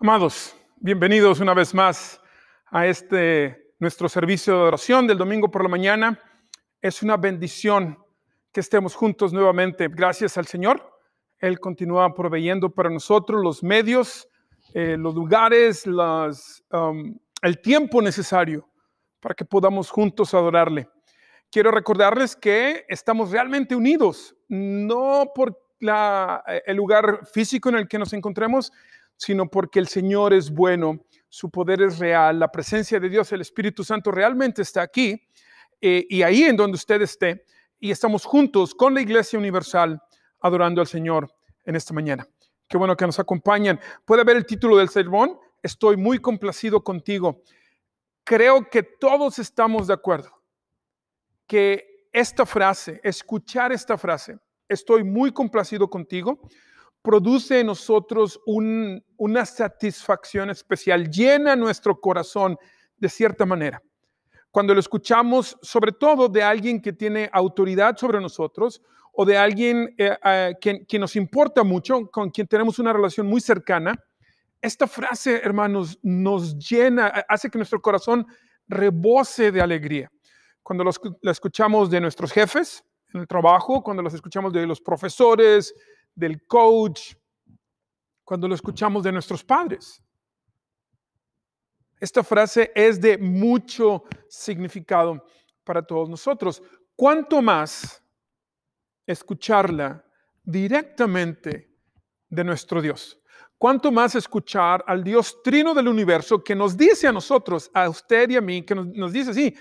Amados, bienvenidos una vez más a este nuestro servicio de oración del domingo por la mañana. Es una bendición que estemos juntos nuevamente. Gracias al Señor. Él continúa proveyendo para nosotros los medios, eh, los lugares, las, um, el tiempo necesario para que podamos juntos adorarle. Quiero recordarles que estamos realmente unidos, no por eh, el lugar físico en el que nos encontremos, sino porque el Señor es bueno, su poder es real, la presencia de Dios, el Espíritu Santo realmente está aquí eh, y ahí en donde usted esté. Y estamos juntos con la Iglesia Universal adorando al Señor en esta mañana. Qué bueno que nos acompañan. Puede ver el título del sermón. Estoy muy complacido contigo. Creo que todos estamos de acuerdo que esta frase, escuchar esta frase, estoy muy complacido contigo, produce en nosotros una satisfacción especial, llena nuestro corazón de cierta manera. Cuando lo escuchamos, sobre todo de alguien que tiene autoridad sobre nosotros o de alguien eh, eh, que, nos importa mucho, con quien tenemos una relación muy cercana, esta frase, hermanos, nos llena, hace que nuestro corazón rebose de alegría. Cuando la escuchamos de nuestros jefes en el trabajo, cuando los escuchamos de los profesores, del coach, cuando lo escuchamos de nuestros padres. Esta frase es de mucho significado para todos nosotros. Cuanto más escucharla directamente de nuestro Dios. Cuanto más escuchar al Dios trino del universo que nos dice a nosotros, a usted y a mí, que nos, dice así,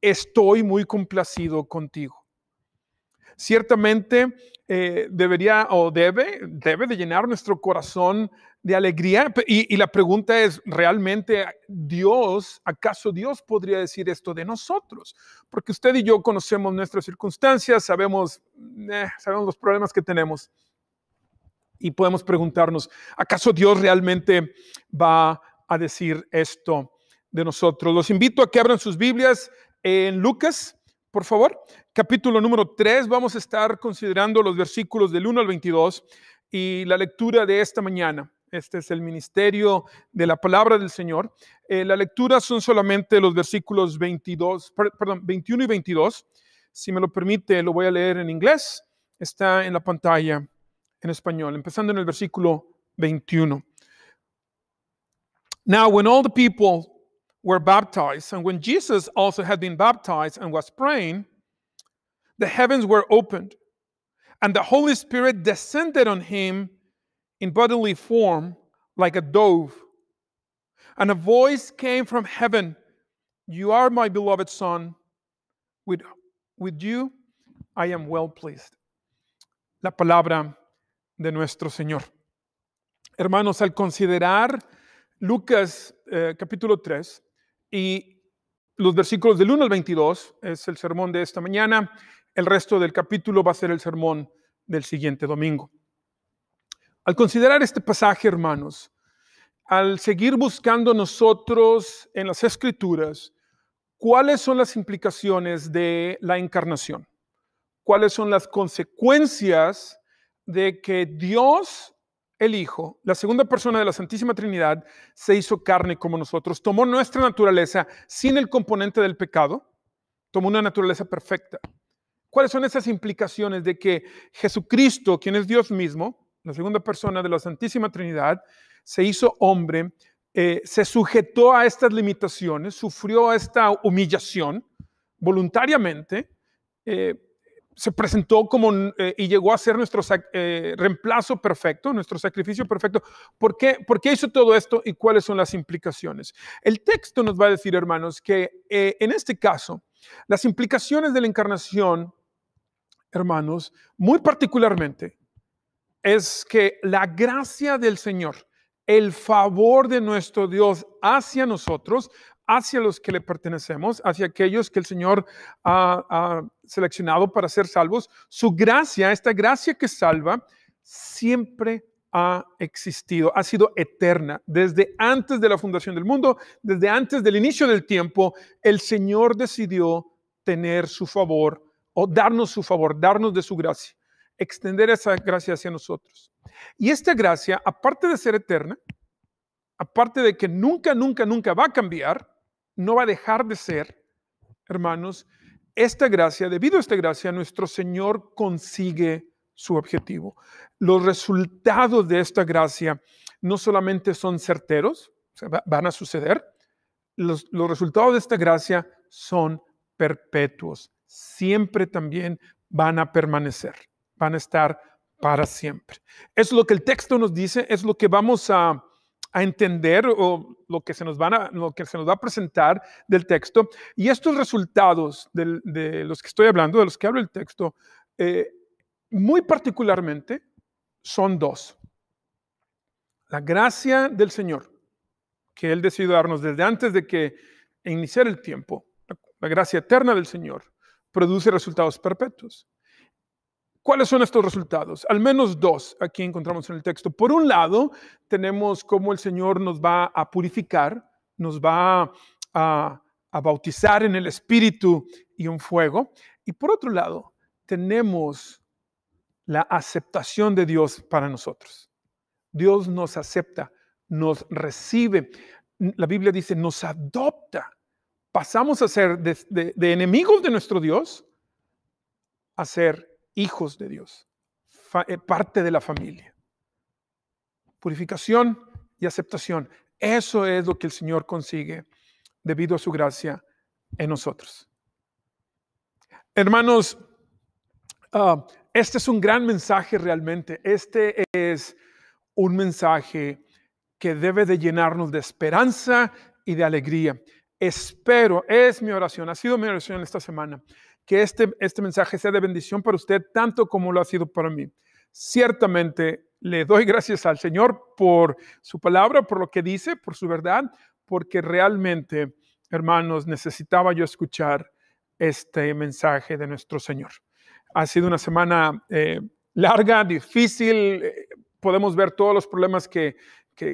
estoy muy complacido contigo ciertamente eh, debería o debe, debe de llenar nuestro corazón de alegría. Y, la pregunta es, ¿realmente Dios, acaso Dios podría decir esto de nosotros? Porque usted y yo conocemos nuestras circunstancias, sabemos, eh, sabemos los problemas que tenemos. Y podemos preguntarnos, ¿acaso Dios realmente va a decir esto de nosotros? Los invito a que abran sus Biblias en Lucas, por favor capítulo número 3 vamos a estar considerando los versículos del 1 al 22 y la lectura de esta mañana. Este es el ministerio de la palabra del Señor. Eh, la lectura son solamente los versículos 22, perdón, 21 y 22. Si me lo permite, lo voy a leer en inglés. Está en la pantalla en español, empezando en el versículo 21. Now, when all the people were baptized, and when Jesus also had been baptized and was praying, the heavens were opened, and the Holy Spirit descended on him in bodily form like a dove. And a voice came from heaven You are my beloved Son, with, with you I am well pleased. La palabra de nuestro Señor. Hermanos, al considerar Lucas eh, capítulo 3 y los versículos del 1 al 22, es el sermón de esta mañana, El resto del capítulo va a ser el sermón del siguiente domingo. Al considerar este pasaje, hermanos, al seguir buscando nosotros en las escrituras, ¿cuáles son las implicaciones de la encarnación? ¿Cuáles son las consecuencias de que Dios, el Hijo, la segunda persona de la Santísima Trinidad, se hizo carne como nosotros, tomó nuestra naturaleza sin el componente del pecado, tomó una naturaleza perfecta, ¿Cuáles son esas implicaciones de que Jesucristo, quien es Dios mismo, la segunda persona de la Santísima Trinidad, se hizo hombre, eh, se sujetó a estas limitaciones, sufrió esta humillación voluntariamente, eh, se presentó como eh, y llegó a ser nuestro reemplazo perfecto, nuestro sacrificio perfecto. ¿Por qué, ¿Por qué hizo todo esto y cuáles son las implicaciones? El texto nos va a decir, hermanos, que en este caso, las implicaciones de la encarnación hermanos, muy particularmente, es que la gracia del Señor, el favor de nuestro Dios hacia nosotros, hacia los que le pertenecemos, hacia aquellos que el Señor ha, seleccionado para ser salvos, su gracia, esta gracia que salva, siempre ha existido, ha sido eterna. Desde antes de la fundación del mundo, desde antes del inicio del tiempo, el Señor decidió tener su favor o darnos su favor, darnos de su gracia, extender esa gracia hacia nosotros. Y esta gracia, aparte de ser eterna, aparte de que nunca, nunca, nunca va a cambiar, no va a dejar de ser, hermanos, esta gracia, debido a esta gracia, nuestro Señor consigue su objetivo. Los resultados de esta gracia no solamente son certeros, van a suceder, los resultados de esta gracia son perpetuos, siempre también van a permanecer, van a estar para siempre. Es lo que el texto nos dice, es lo que vamos a, entender o lo que, se nos va a presentar del texto. Y estos resultados de los que estoy hablando, de los que hablo el texto, eh, muy particularmente son dos. La gracia del Señor, que Él decidió darnos desde antes de que iniciara el tiempo, la gracia eterna del Señor produce resultados perpetuos. ¿Cuáles son estos resultados? Al menos dos aquí encontramos en el texto. Por un lado, tenemos cómo el Señor nos va a purificar, nos va a, bautizar en el Espíritu y en fuego. Y por otro lado, tenemos la aceptación de Dios para nosotros. Dios nos acepta, nos recibe. La Biblia dice, nos adopta pasamos a ser de, enemigos de nuestro Dios a ser hijos de Dios, eh, parte de la familia. Purificación y aceptación. Eso es lo que el Señor consigue debido a su gracia en nosotros. Hermanos, ah, este es un gran mensaje realmente. Este es un mensaje que debe de llenarnos de esperanza y de alegría. Espero, es mi oración, ha sido mi oración esta semana, que este, este mensaje sea de bendición para usted tanto como lo ha sido para mí. Ciertamente le doy gracias al Señor por su palabra, por lo que dice, por su verdad, porque realmente, hermanos, necesitaba yo escuchar este mensaje de nuestro Señor. Ha sido una semana eh, larga, difícil, eh, podemos ver todos los problemas que,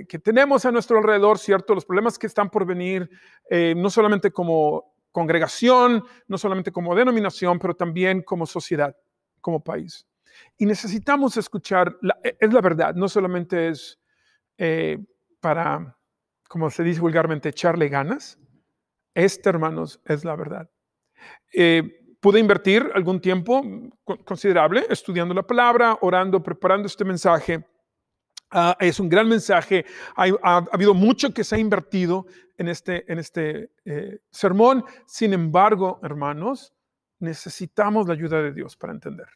que, tenemos a nuestro alrededor, ¿cierto? Los problemas que están por venir, eh, no solamente como congregación, no solamente como denominación, pero también como sociedad, como país. Y necesitamos escuchar, e, es la verdad, no solamente es eh, para, como se dice vulgarmente, echarle ganas. Este, hermanos, es la verdad. Eh, pude invertir algún tiempo mm, considerable estudiando la palabra, orando, preparando este mensaje. Ah, es un gran mensaje. ha, habido mucho que se ha invertido en este, en este eh, sermón. Sin embargo, hermanos, necesitamos la ayuda de Dios para entender.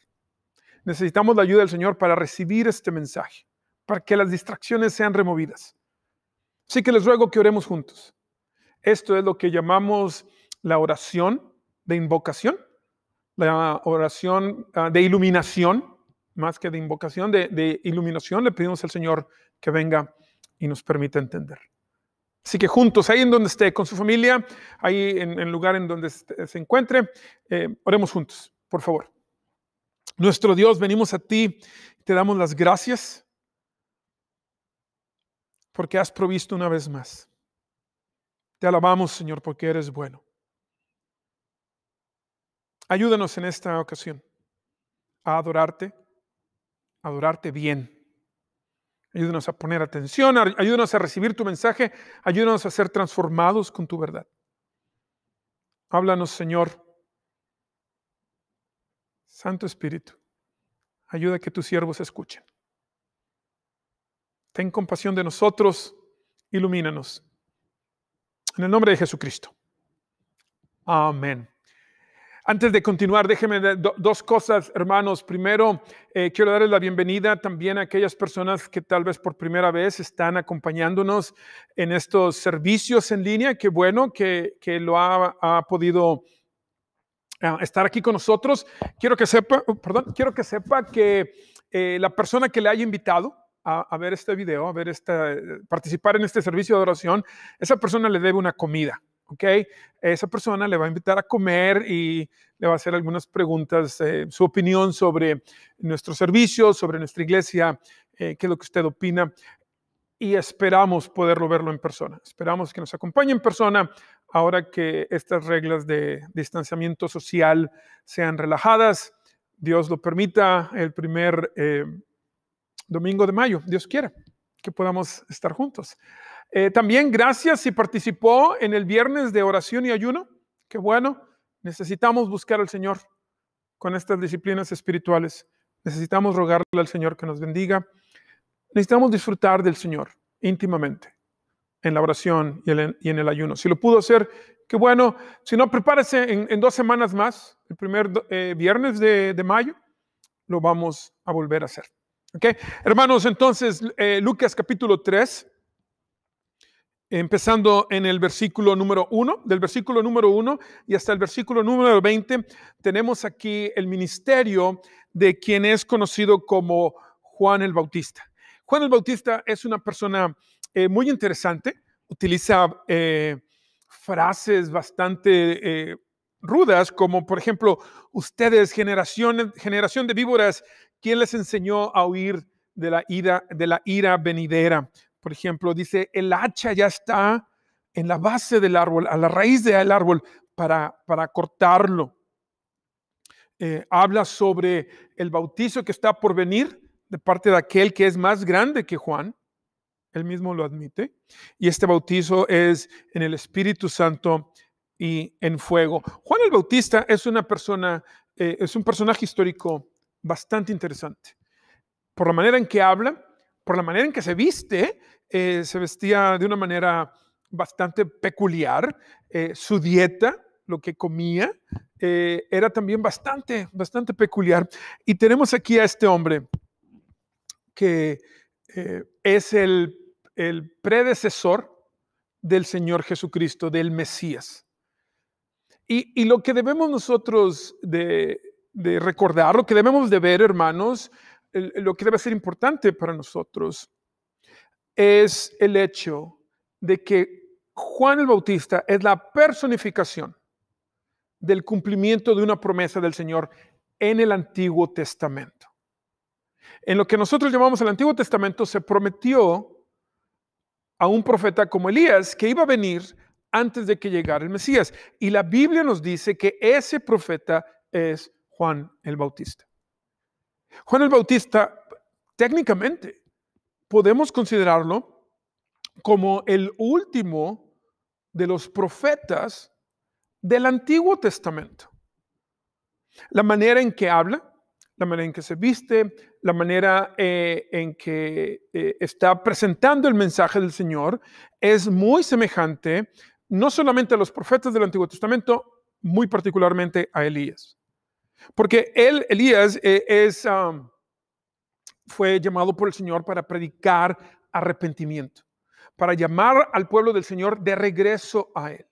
Necesitamos la ayuda del Señor para recibir este mensaje, para que las distracciones sean removidas. Así que les ruego que oremos juntos. Esto es lo que llamamos la oración de invocación, la oración ah, de iluminación más que de invocación, de, iluminación, le pedimos al Señor que venga y nos permita entender. Así que juntos, ahí en donde esté, con su familia, ahí en el lugar en donde se encuentre, eh, oremos juntos, por favor. Nuestro Dios, venimos a ti, te damos las gracias porque has provisto una vez más. Te alabamos, Señor, porque eres bueno. Ayúdanos en esta ocasión a adorarte, adorarte bien. Ayúdanos a poner atención, ayúdanos a recibir tu mensaje, ayúdanos a ser transformados con tu verdad. Háblanos, Señor. Santo Espíritu, ayuda a que tus siervos escuchen. Ten compasión de nosotros, ilumínanos. En el nombre de Jesucristo. Amén. Antes de continuar, déjenme dos cosas, hermanos. Primero, eh, quiero darles la bienvenida también a aquellas personas que tal vez por primera vez están acompañándonos en estos servicios en línea. Qué bueno que, lo ha, podido ah, estar aquí con nosotros. Quiero que sepa, oh, perdón, quiero que sepa que eh, la persona que le haya invitado, a, a, ver este video, a ver esta, eh, participar en este servicio de oración, esa persona le debe una comida. ¿ok? Esa persona le va a invitar a comer y le va a hacer algunas preguntas, eh, su opinión sobre nuestro servicio, sobre nuestra iglesia, eh, qué es lo que usted opina. Y esperamos poderlo verlo en persona. Esperamos que nos acompañe en persona ahora que estas reglas de distanciamiento social sean relajadas. Dios lo permita el primer eh, domingo de mayo, Dios quiera, que podamos estar juntos. Eh, también gracias si participó en el viernes de oración y ayuno. Qué bueno. Necesitamos buscar al Señor con estas disciplinas espirituales. Necesitamos rogarle al Señor que nos bendiga. Necesitamos disfrutar del Señor íntimamente en la oración y, en el ayuno. Si lo pudo hacer, qué bueno. Si no, prepárese en, dos semanas más, el primer eh, viernes de, mayo, lo vamos a volver a hacer. ok Hermanos, entonces, eh, Lucas capítulo 3, Empezando en el versículo número uno, del versículo número uno y hasta el versículo número 20, tenemos aquí el ministerio de quien es conocido como Juan el Bautista. Juan el Bautista es una persona eh, muy interesante, utiliza eh, frases bastante eh, rudas, como por ejemplo, ustedes, generación, generación de víboras, ¿quién les enseñó a huir de la ira, de la ira venidera? por ejemplo, dice, el hacha ya está en la base del árbol, a la raíz del árbol, para, para cortarlo. Eh, habla sobre el bautizo que está por venir de parte de aquel que es más grande que Juan, él mismo lo admite, y este bautizo es en el Espíritu Santo y en fuego. Juan el Bautista es una persona, eh, es un personaje histórico bastante interesante. Por la manera en que habla, por la manera en que se viste, eh, se vestía de una manera bastante peculiar, eh, su dieta, lo que comía, eh, era también bastante, bastante peculiar. Y tenemos aquí a este hombre que es el, predecesor del Señor Jesucristo, del Mesías. Y, lo que debemos nosotros de, de recordar, lo que debemos de ver, hermanos, lo que debe ser importante para nosotros es el hecho de que Juan el Bautista es la personificación del cumplimiento de una promesa del Señor en el Antiguo Testamento. En lo que nosotros llamamos el Antiguo Testamento se prometió a un profeta como Elías que iba a venir antes de que llegara el Mesías. Y la Biblia nos dice que ese profeta es Juan el Bautista. Juan el Bautista, técnicamente, podemos considerarlo como el último de los profetas del Antiguo Testamento. La manera en que habla, la manera en que se viste, la manera eh, en que eh, está presentando el mensaje del Señor es muy semejante no solamente a los profetas del Antiguo Testamento, muy particularmente a Elías. Porque él, Elías, eh, fue llamado por el Señor para predicar arrepentimiento, para llamar al pueblo del Señor de regreso a Él.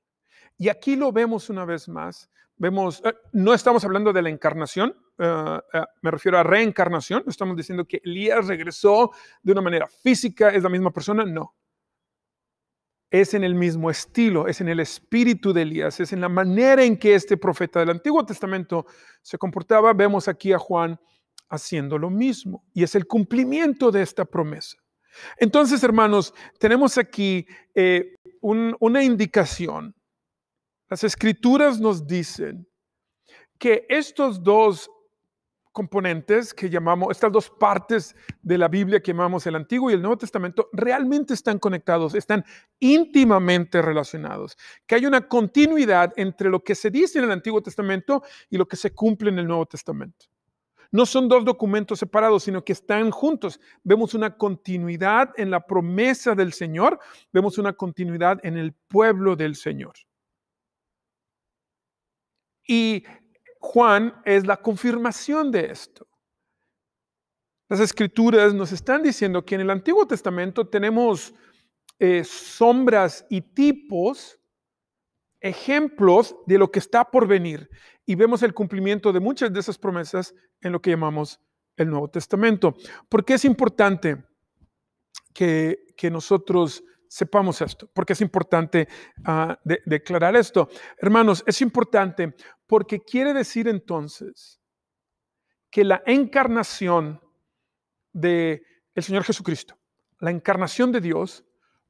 Y aquí lo vemos una vez más. Vemos, eh, no estamos hablando de la encarnación, eh, me refiero a reencarnación, estamos diciendo que Elías regresó de una manera física, es la misma persona, no es en el mismo estilo, es en el espíritu de Elías, es en la manera en que este profeta del Antiguo Testamento se comportaba. Vemos aquí a Juan haciendo lo mismo y es el cumplimiento de esta promesa. Entonces, hermanos, tenemos aquí eh, una indicación. Las escrituras nos dicen que estos dos componentes que llamamos, estas dos partes de la Biblia que llamamos el Antiguo y el Nuevo Testamento, realmente están conectados, están íntimamente relacionados, que hay una continuidad entre lo que se dice en el Antiguo Testamento y lo que se cumple en el Nuevo Testamento. No son dos documentos separados, sino que están juntos. Vemos una continuidad en la promesa del Señor, vemos una continuidad en el pueblo del Señor. Y Juan es la confirmación de esto. Las escrituras nos están diciendo que en el Antiguo Testamento tenemos eh, sombras y tipos, ejemplos de lo que está por venir. Y vemos el cumplimiento de muchas de esas promesas en lo que llamamos el Nuevo Testamento. ¿Por qué es importante que nosotros Sepamos esto, porque es importante ah, declarar esto. Hermanos, es importante porque quiere decir entonces que la encarnación de el Señor Jesucristo, la encarnación de Dios,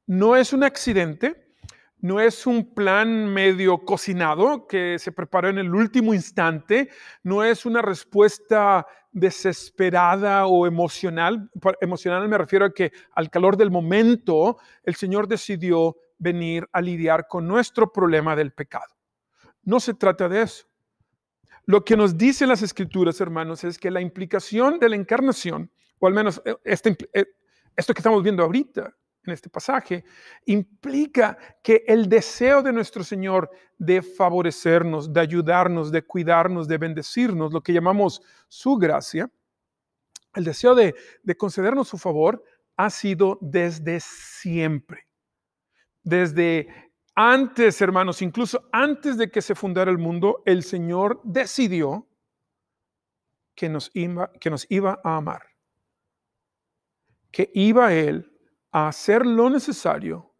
no es un accidente, no es un plan medio cocinado que se preparó en el último instante, no es una respuesta desesperada o emocional, emocional me refiero a que al calor del momento, el Señor decidió venir a lidiar con nuestro problema del pecado. No se trata de eso. Lo que nos dicen las escrituras, hermanos, es que la implicación de la encarnación, o al menos eh, eh, esto que estamos viendo ahorita, en este pasaje, implica que el deseo de nuestro Señor de favorecernos, de ayudarnos, de cuidarnos, de bendecirnos, lo que llamamos su gracia, el deseo de, concedernos su favor ha sido desde siempre. Desde antes, hermanos, incluso antes de que se fundara el mundo, el Señor decidió que nos iba, que nos iba a amar, que iba Él a hacer lo necesario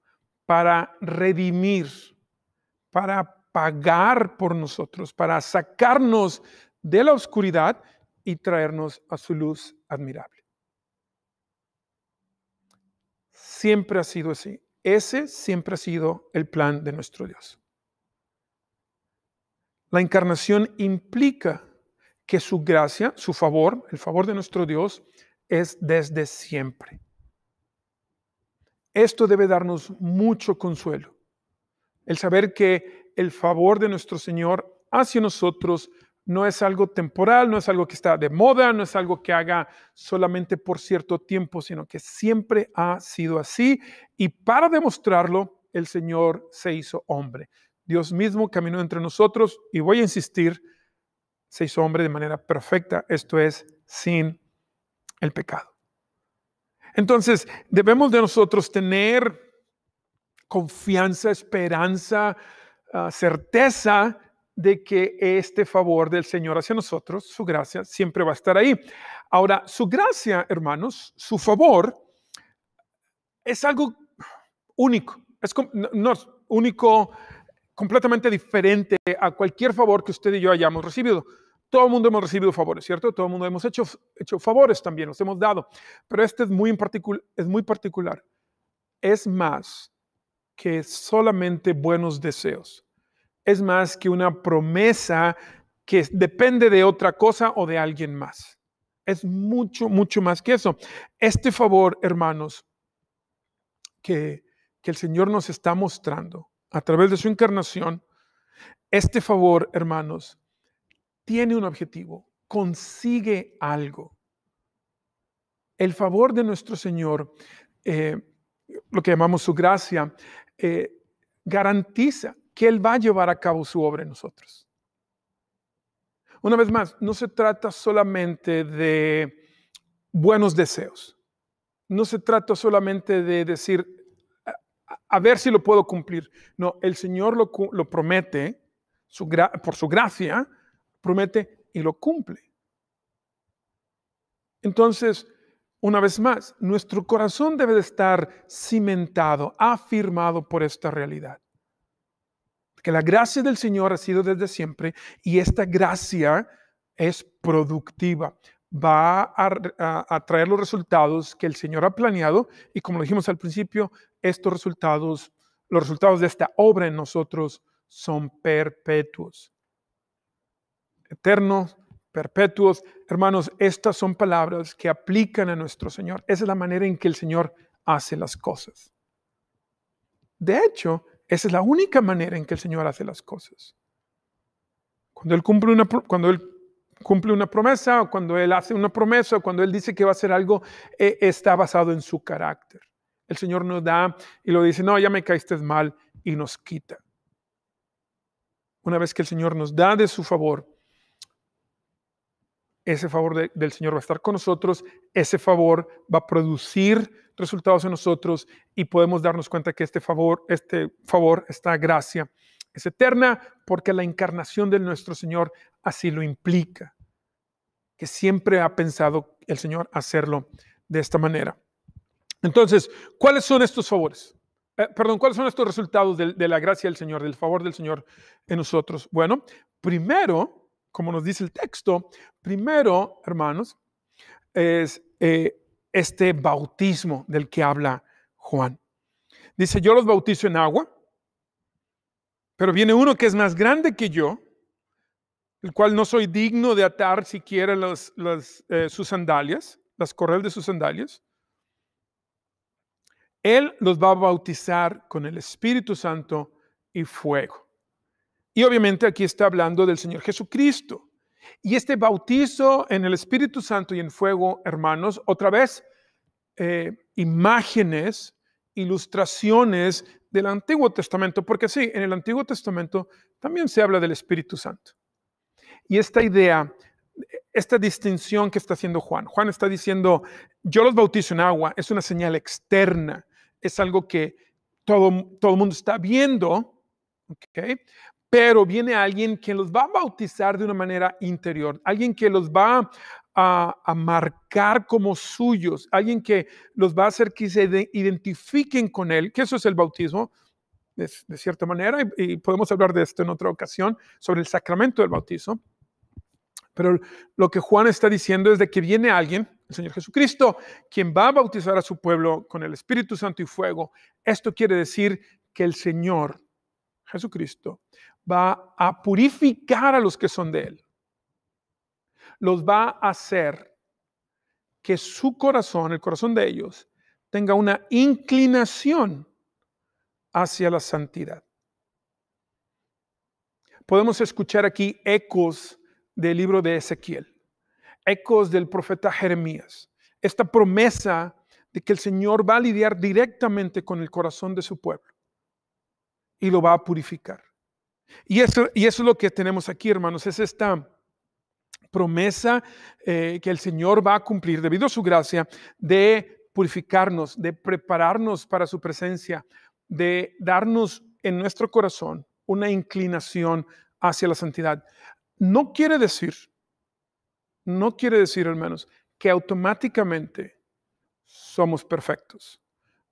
para redimir, para pagar por nosotros, para sacarnos de la oscuridad y traernos a su luz admirable. Siempre ha sido así. Ese siempre ha sido el plan de nuestro Dios. La encarnación implica que su gracia, su favor, el favor de nuestro Dios, es desde siempre. Esto debe darnos mucho consuelo. El saber que el favor de nuestro Señor hacia nosotros no es algo temporal, no es algo que está de moda, no es algo que haga solamente por cierto tiempo, sino que siempre ha sido así. Y para demostrarlo, el Señor se hizo hombre. Dios mismo caminó entre nosotros y voy a insistir, se hizo hombre de manera perfecta, esto es, sin el pecado. Entonces, debemos de nosotros tener confianza, esperanza, ah, certeza de que este favor del Señor hacia nosotros, su gracia, siempre va a estar ahí. Ahora, su gracia, hermanos, su favor, es algo único, es no, único, completamente diferente a cualquier favor que usted y yo hayamos recibido. Todo el mundo hemos recibido favores, ¿cierto? Todo el mundo hemos hecho, favores también, los hemos dado. Pero este es muy, particular. Es más que solamente buenos deseos. Es más que una promesa que depende de otra cosa o de alguien más. Es mucho, mucho más que eso. Este favor, hermanos, que el Señor nos está mostrando a través de su encarnación, este favor, hermanos, tiene un objetivo, consigue algo. El favor de nuestro Señor, eh, lo que llamamos su gracia, eh, garantiza que Él va a llevar a cabo su obra en nosotros. Una vez más, no se trata solamente de buenos deseos, no se trata solamente de decir, a, ver si lo puedo cumplir. No, el Señor lo, promete por su gracia, promete y lo cumple. Entonces, una vez más, nuestro corazón debe de estar cimentado, afirmado por esta realidad. Que la gracia del Señor ha sido desde siempre y esta gracia es productiva, va a, traer los resultados que el Señor ha planeado y como lo dijimos al principio, estos resultados, los resultados de esta obra en nosotros son perpetuos eternos, perpetuos. Hermanos, estas son palabras que aplican a nuestro Señor. Esa es la manera en que el Señor hace las cosas. De hecho, esa es la única manera en que el Señor hace las cosas. Cuando Él cumple una, cuando él cumple una promesa, o cuando Él hace una promesa, o cuando Él dice que va a hacer algo, e, está basado en su carácter. El Señor nos da y lo dice, no, ya me caíste mal y nos quita. Una vez que el Señor nos da de su favor, ese favor del Señor va a estar con nosotros, ese favor va a producir resultados en nosotros y podemos darnos cuenta que este favor, este favor, esta gracia es eterna porque la encarnación de nuestro Señor así lo implica, que siempre ha pensado el Señor hacerlo de esta manera. Entonces, ¿cuáles son estos favores? Eh, perdón, ¿cuáles son estos resultados de, de la gracia del Señor, del favor del Señor en nosotros? Bueno, primero, como nos dice el texto, primero, hermanos, es eh, este bautismo del que habla Juan. Dice, yo los bautizo en agua, pero viene uno que es más grande que yo, el cual no soy digno de atar siquiera eh, sus sandalias, las correas de sus sandalias. Él los va a bautizar con el Espíritu Santo y fuego. Y obviamente aquí está hablando del Señor Jesucristo. Y este bautizo en el Espíritu Santo y en fuego, hermanos, otra vez, eh, imágenes, ilustraciones del Antiguo Testamento, porque sí, en el Antiguo Testamento también se habla del Espíritu Santo. Y esta idea, esta distinción que está haciendo Juan, Juan está diciendo, yo los bautizo en agua, es una señal externa, es algo que todo, el mundo está viendo, ¿okay? pero viene alguien que los va a bautizar de una manera interior, alguien que los va a, marcar como suyos, alguien que los va a hacer que se identifiquen con él, que eso es el bautismo, de, cierta manera, y, podemos hablar de esto en otra ocasión, sobre el sacramento del bautismo. Pero lo que Juan está diciendo es de que viene alguien, el Señor Jesucristo, quien va a bautizar a su pueblo con el Espíritu Santo y fuego. Esto quiere decir que el Señor Jesucristo va a purificar a los que son de Él. Los va a hacer que su corazón, el corazón de ellos, tenga una inclinación hacia la santidad. Podemos escuchar aquí ecos del libro de Ezequiel, ecos del profeta Jeremías, esta promesa de que el Señor va a lidiar directamente con el corazón de su pueblo y lo va a purificar. Y eso, es lo que tenemos aquí, hermanos, es esta promesa eh, que el Señor va a cumplir debido a su gracia de purificarnos, de prepararnos para su presencia, de darnos en nuestro corazón una inclinación hacia la santidad. No quiere decir, no quiere decir, hermanos, que automáticamente somos perfectos.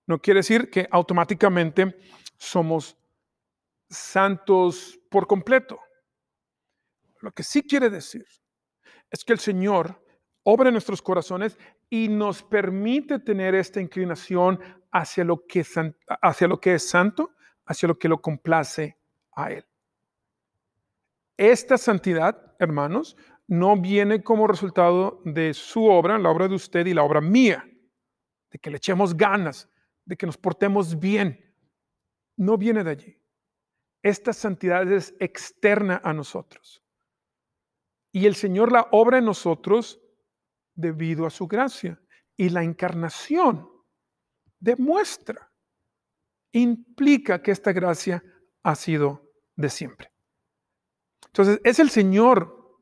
No quiere decir que automáticamente somos santos por completo. Lo que sí quiere decir es que el Señor obra en nuestros corazones y nos permite tener esta inclinación hacia lo que, hacia lo que es santo, hacia lo que lo complace a Él. Esta santidad, hermanos, no viene como resultado de su obra, la obra de usted y la obra mía, de que le echemos ganas, de que nos portemos bien. No viene de allí. Esta santidad es externa a nosotros. Y el Señor la obra en nosotros debido a su gracia. Y la encarnación demuestra, implica que esta gracia ha sido de siempre. Entonces, es el Señor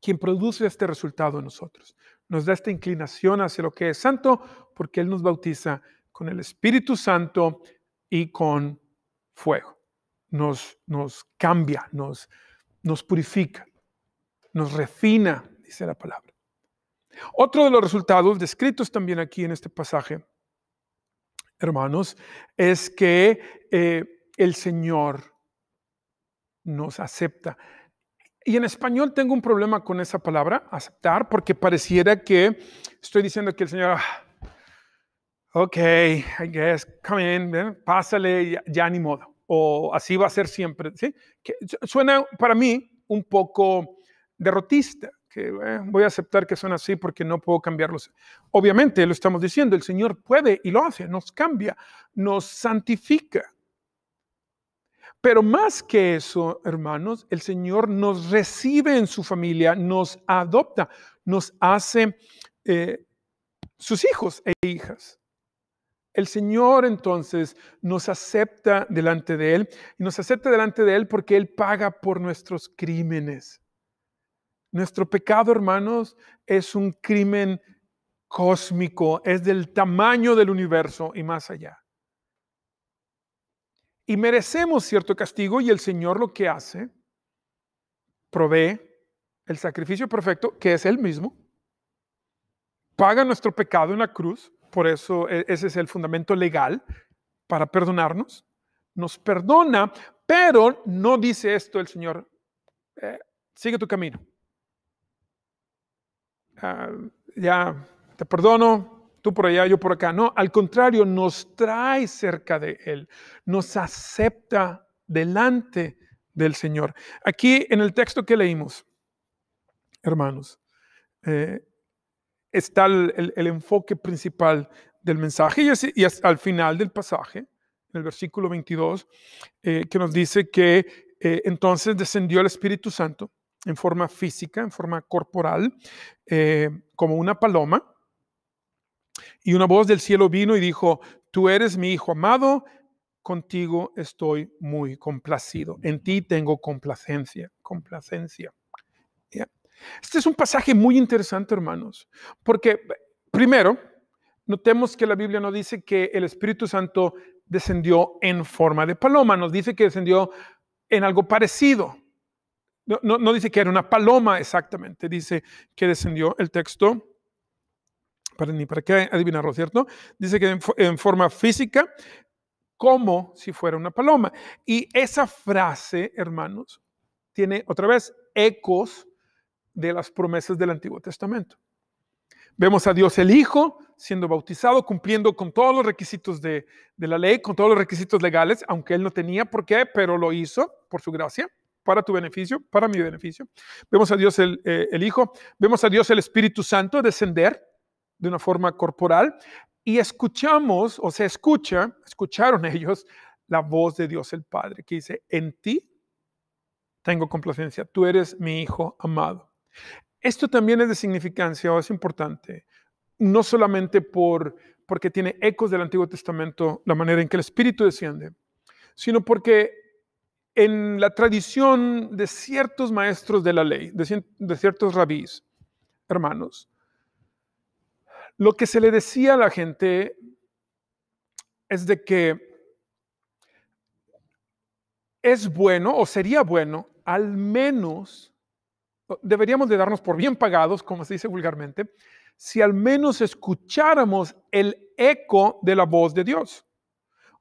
quien produce este resultado en nosotros. Nos da esta inclinación hacia lo que es santo porque Él nos bautiza con el Espíritu Santo y con fuego nos, cambia, nos, purifica, nos refina, dice la palabra. Otro de los resultados descritos también aquí en este pasaje, hermanos, es que eh, el Señor nos acepta. Y en español tengo un problema con esa palabra, aceptar, porque pareciera que estoy diciendo que el Señor, ah, ok, I guess, come in, pásale, ya, ni modo o así va a ser siempre. ¿sí? Que suena para mí un poco derrotista, que eh, voy a aceptar que son así porque no puedo cambiarlos. Obviamente lo estamos diciendo, el Señor puede y lo hace, nos cambia, nos santifica. Pero más que eso, hermanos, el Señor nos recibe en su familia, nos adopta, nos hace eh, sus hijos e hijas. El Señor entonces nos acepta delante de Él y nos acepta delante de Él porque Él paga por nuestros crímenes. Nuestro pecado, hermanos, es un crimen cósmico, es del tamaño del universo y más allá. Y merecemos cierto castigo y el Señor lo que hace, provee el sacrificio perfecto, que es Él mismo, paga nuestro pecado en la cruz por eso e, ese es el fundamento legal para perdonarnos. Nos perdona, pero no dice esto el Señor, eh, sigue tu camino. Ah, ya te perdono, tú por allá, yo por acá. No, al contrario, nos trae cerca de Él, nos acepta delante del Señor. Aquí en el texto que leímos, hermanos, eh, está el, enfoque principal del mensaje y, es, al final del pasaje, en el versículo 22, eh, que nos dice que eh, entonces descendió el Espíritu Santo en forma física, en forma corporal, eh, como una paloma, y una voz del cielo vino y dijo, tú eres mi hijo amado, contigo estoy muy complacido, en ti tengo complacencia, complacencia. Este es un pasaje muy interesante, hermanos, porque primero, notemos que la Biblia no dice que el Espíritu Santo descendió en forma de paloma, nos dice que descendió en algo parecido. No, dice que era una paloma exactamente, dice que descendió el texto, para, ni para qué adivinarlo, ¿cierto? Dice que en forma física, como si fuera una paloma. Y esa frase, hermanos, tiene otra vez ecos de las promesas del Antiguo Testamento. Vemos a Dios el Hijo siendo bautizado, cumpliendo con todos los requisitos de, la ley, con todos los requisitos legales, aunque él no tenía por qué, pero lo hizo por su gracia, para tu beneficio, para mi beneficio. Vemos a Dios el, eh, el Hijo, vemos a Dios el Espíritu Santo descender de una forma corporal y escuchamos, o se escucha, escucharon ellos la voz de Dios el Padre, que dice, en ti tengo complacencia, tú eres mi Hijo amado. Esto también es de significancia o es importante, no solamente por, porque tiene ecos del Antiguo Testamento, la manera en que el Espíritu desciende, sino porque en la tradición de ciertos maestros de la ley, de, de ciertos rabís, hermanos, lo que se le decía a la gente es de que es bueno o sería bueno al menos deberíamos de darnos por bien pagados, como se dice vulgarmente, si al menos escucháramos el eco de la voz de Dios.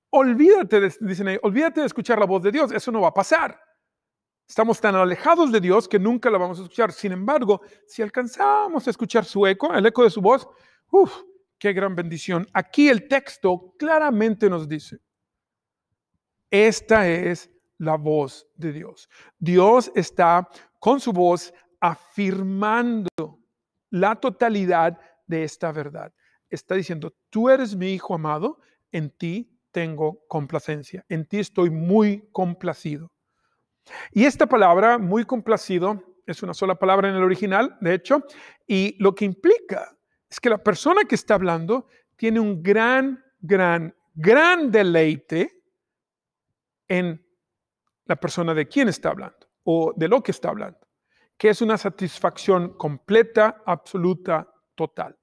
Olvídate, de, dicen olvídate de escuchar la voz de Dios, eso no va a pasar. Estamos tan alejados de Dios que nunca la vamos a escuchar. Sin embargo, si alcanzamos a escuchar su eco, el eco de su voz, uff, qué gran bendición. Aquí el texto claramente nos dice, esta es la voz de Dios. Dios está con su voz afirmando la totalidad de esta verdad. Está diciendo, tú eres mi hijo amado, en ti tengo complacencia, en ti estoy muy complacido. Y esta palabra, muy complacido, es una sola palabra en el original, de hecho, y lo que implica es que la persona que está hablando tiene un gran, gran, gran deleite en la persona de quien está hablando o de lo que está hablando, que es una satisfacción completa, absoluta, total.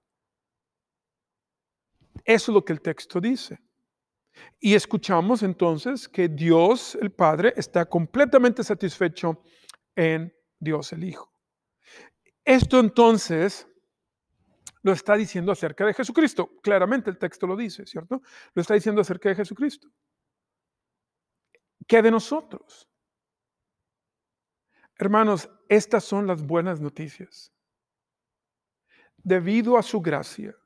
Eso es lo que el texto dice. Y escuchamos entonces que Dios el Padre está completamente satisfecho en Dios el Hijo. Esto entonces lo está diciendo acerca de Jesucristo. Claramente el texto lo dice, ¿cierto? Lo está diciendo acerca de Jesucristo. ¿Qué de nosotros? Hermanos, estas son las buenas noticias. Debido a su gracia,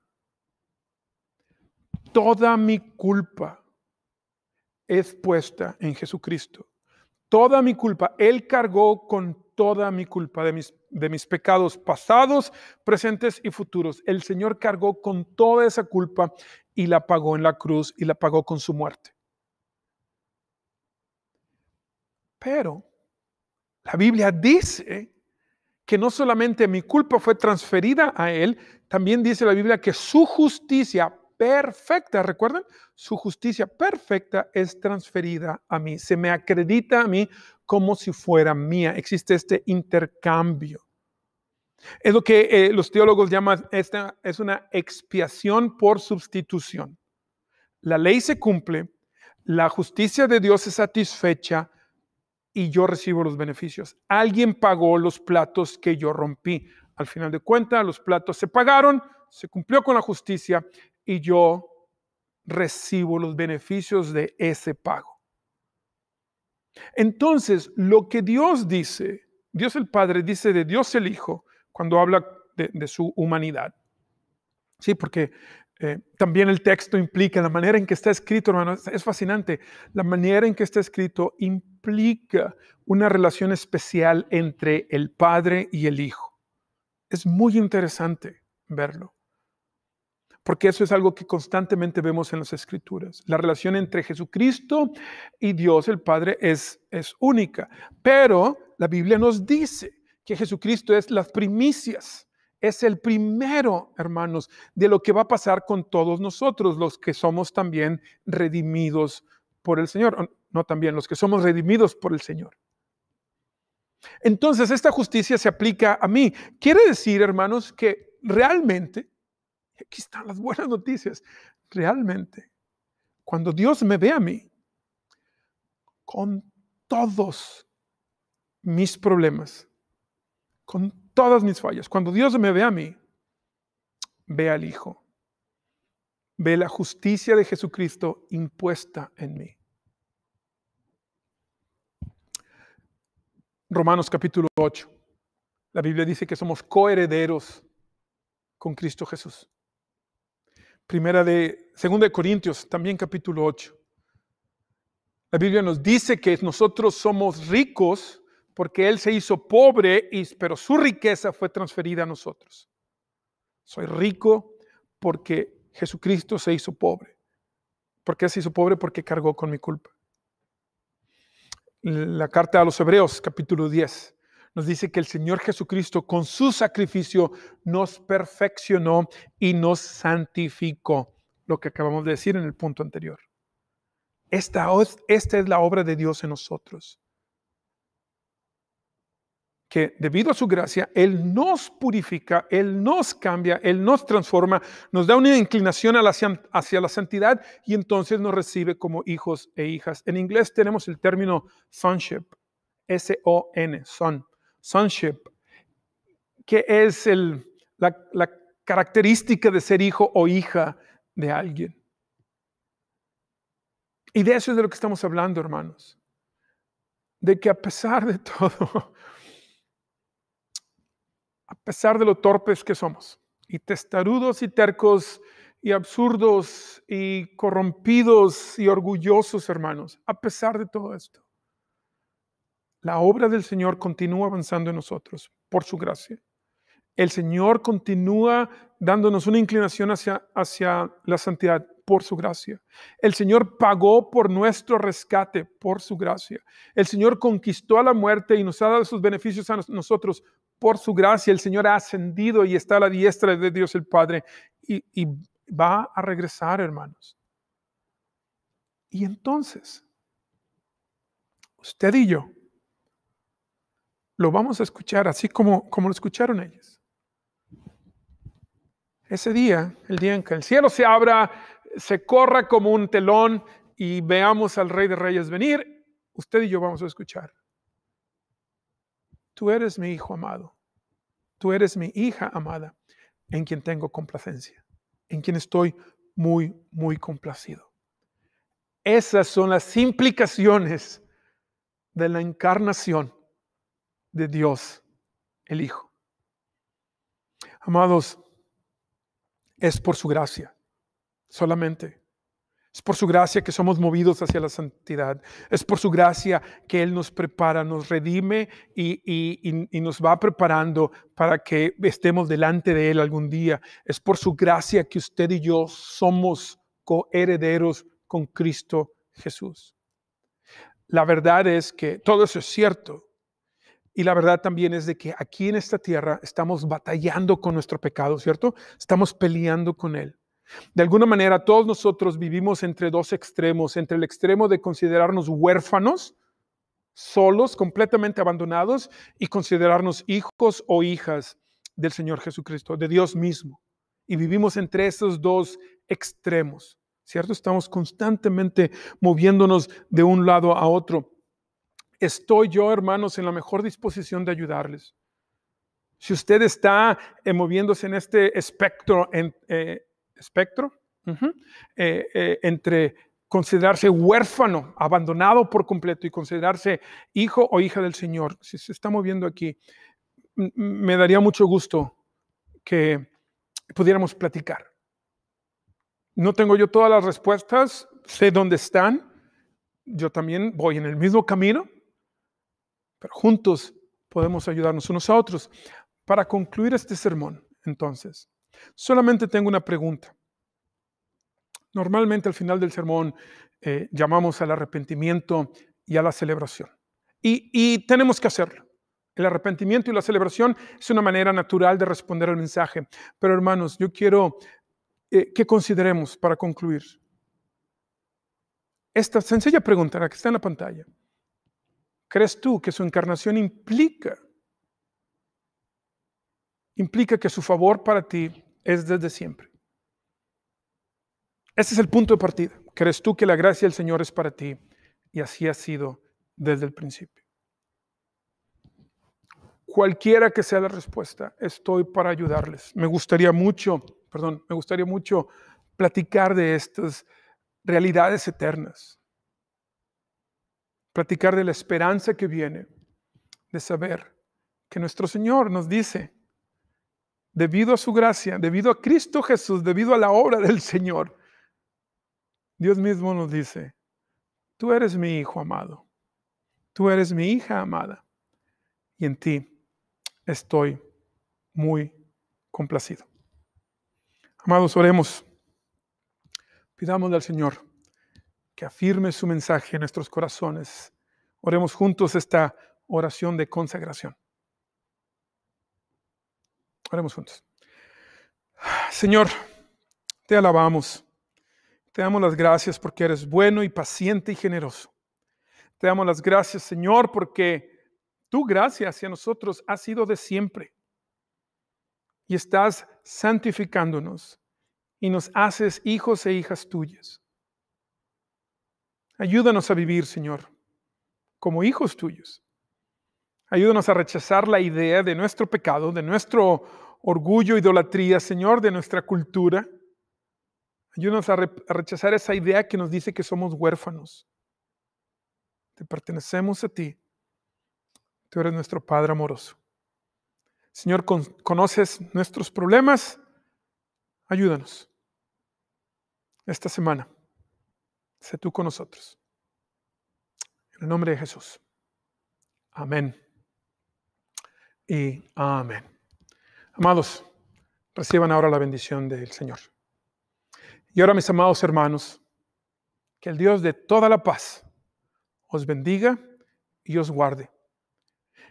toda mi culpa es puesta en Jesucristo. Toda mi culpa. Él cargó con toda mi culpa de mis, de mis pecados pasados, presentes y futuros. El Señor cargó con toda esa culpa y la pagó en la cruz y la pagó con su muerte. Pero la Biblia dice que no solamente mi culpa fue transferida a él, también dice la Biblia que su justicia perfecta, recuerden, su justicia perfecta es transferida a mí, se me acredita a mí como si fuera mía, existe este intercambio. Es lo que eh, los teólogos llaman, esta es una expiación por sustitución. La ley se cumple, la justicia de Dios es satisfecha, y yo recibo los beneficios. Alguien pagó los platos que yo rompí. Al final de cuentas, los platos se pagaron, se cumplió con la justicia y yo recibo los beneficios de ese pago. Entonces, lo que Dios dice, Dios el Padre dice de Dios el Hijo, cuando habla de, de su humanidad, Sí, porque eh, también el texto implica, la manera en que está escrito, hermano, es fascinante. La manera en que está escrito implica una relación especial entre el Padre y el Hijo. Es muy interesante verlo, porque eso es algo que constantemente vemos en las Escrituras. La relación entre Jesucristo y Dios, el Padre, es única, pero la Biblia nos dice que Jesucristo es las primicias es el primero, hermanos, de lo que va a pasar con todos nosotros, los que somos también redimidos por el Señor, no también los que somos redimidos por el Señor. Entonces, esta justicia se aplica a mí. Quiere decir, hermanos, que realmente, aquí están las buenas noticias, realmente, cuando Dios me ve a mí, con todos mis problemas, con todas mis fallas. Cuando Dios me ve a mí, ve al Hijo, ve la justicia de Jesucristo impuesta en mí. Romanos capítulo 8. La Biblia dice que somos coherederos con Cristo Jesús. Primera de, segunda de Corintios, también capítulo 8. La Biblia nos dice que nosotros somos ricos porque Él se hizo pobre, pero su riqueza fue transferida a nosotros. Soy rico porque Jesucristo se hizo pobre. ¿Por qué se hizo pobre? Porque cargó con mi culpa. La carta a los Hebreos, capítulo 10, nos dice que el Señor Jesucristo con su sacrificio nos perfeccionó y nos santificó, lo que acabamos de decir en el punto anterior. Esta, esta es la obra de Dios en nosotros que debido a su gracia, Él nos purifica, Él nos cambia, Él nos transforma, nos da una inclinación hacia la santidad y entonces nos recibe como hijos e hijas. En inglés tenemos el término sonship, S-O-N, son, sonship, que es la característica de ser hijo o hija de alguien. Y de eso es de lo que estamos hablando, hermanos. De que a pesar de todo, a pesar de lo torpes que somos, y testarudos y tercos, y absurdos, y corrompidos, y orgullosos, hermanos, a pesar de todo esto. La obra del Señor continúa avanzando en nosotros por su gracia. El Señor continúa dándonos una inclinación hacia, hacia la santidad por su gracia. El Señor pagó por nuestro rescate por su gracia. El Señor conquistó a la muerte y nos ha dado sus beneficios a nosotros por su gracia, el Señor ha ascendido y está a la diestra de Dios el Padre y, va a regresar, hermanos. Y entonces, usted y yo lo vamos a escuchar así como, como lo escucharon ellos. Ese día, el día en que el cielo se abra, se corra como un telón y veamos al Rey de Reyes venir, usted y yo vamos a escuchar Tú eres mi hijo amado, tú eres mi hija amada, en quien tengo complacencia, en quien estoy muy, muy complacido. Esas son las implicaciones de la encarnación de Dios el Hijo. Amados, es por su gracia solamente es por su gracia que somos movidos hacia la santidad. Es por su gracia que Él nos prepara, nos redime y, nos va preparando para que estemos delante de Él algún día. Es por su gracia que usted y yo somos coherederos con Cristo Jesús. La verdad es que todo eso es cierto. Y la verdad también es de que aquí en esta tierra estamos batallando con nuestro pecado, ¿cierto? Estamos peleando con Él. De alguna manera, todos nosotros vivimos entre dos extremos, entre el extremo de considerarnos huérfanos, solos, completamente abandonados, y considerarnos hijos o hijas del Señor Jesucristo, de Dios mismo. Y vivimos entre esos dos extremos, ¿cierto? Estamos constantemente moviéndonos de un lado a otro. Estoy yo, hermanos, en la mejor disposición de ayudarles. Si usted está eh, moviéndose en este espectro, en, eh, espectro, eh, eh, entre considerarse huérfano, abandonado por completo y considerarse hijo o hija del Señor. Si se está moviendo aquí, me daría mucho gusto que pudiéramos platicar. No tengo yo todas las respuestas, sé dónde están, yo también voy en el mismo camino, pero juntos podemos ayudarnos unos a otros. Para concluir este sermón, entonces, Solamente tengo una pregunta. Normalmente al final del sermón eh, llamamos al arrepentimiento y a la celebración. Y, tenemos que hacerlo. El arrepentimiento y la celebración es una manera natural de responder al mensaje. Pero hermanos, yo quiero eh, que consideremos para concluir esta sencilla pregunta, la que está en la pantalla. ¿Crees tú que su encarnación implica implica que su favor para ti es desde siempre. Ese es el punto de partida. Crees tú que la gracia del Señor es para ti y así ha sido desde el principio. Cualquiera que sea la respuesta, estoy para ayudarles. Me gustaría mucho, perdón, me gustaría mucho platicar de estas realidades eternas. Platicar de la esperanza que viene de saber que nuestro Señor nos dice, debido a su gracia, debido a Cristo Jesús, debido a la obra del Señor, Dios mismo nos dice, tú eres mi hijo amado, tú eres mi hija amada, y en ti estoy muy complacido. Amados, oremos. Pidamos al Señor que afirme su mensaje en nuestros corazones. Oremos juntos esta oración de consagración. Oremos juntos. Señor, te alabamos. Te damos las gracias porque eres bueno y paciente y generoso. Te damos las gracias, Señor, porque tu gracia hacia nosotros ha sido de siempre. Y estás santificándonos y nos haces hijos e hijas tuyas. Ayúdanos a vivir, Señor, como hijos tuyos, Ayúdanos a rechazar la idea de nuestro pecado, de nuestro orgullo, idolatría, Señor, de nuestra cultura. Ayúdanos a, rechazar esa idea que nos dice que somos huérfanos. Te pertenecemos a ti. Tú eres nuestro Padre amoroso. Señor, conoces nuestros problemas. Ayúdanos esta semana. Sé tú con nosotros. En el nombre de Jesús. Amén y amén. Amados, reciban ahora la bendición del Señor. Y ahora, mis amados hermanos, que el Dios de toda la paz os bendiga y os guarde.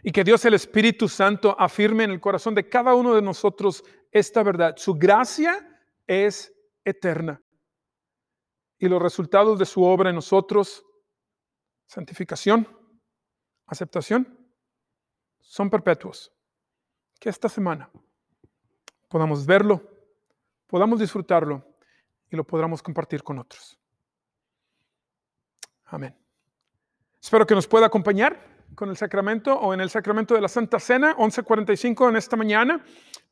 Y que Dios el Espíritu Santo afirme en el corazón de cada uno de nosotros esta verdad. Su gracia es eterna. Y los resultados de su obra en nosotros, santificación, aceptación son perpetuos. Que esta semana podamos verlo, podamos disfrutarlo y lo podamos compartir con otros. Amén. Espero que nos pueda acompañar con el sacramento o en el sacramento de la Santa Cena, 11.45 en esta mañana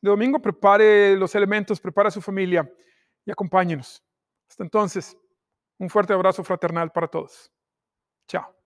de domingo. Prepare los elementos, prepare su familia y acompáñenos. Hasta entonces, un fuerte abrazo fraternal para todos. Chao.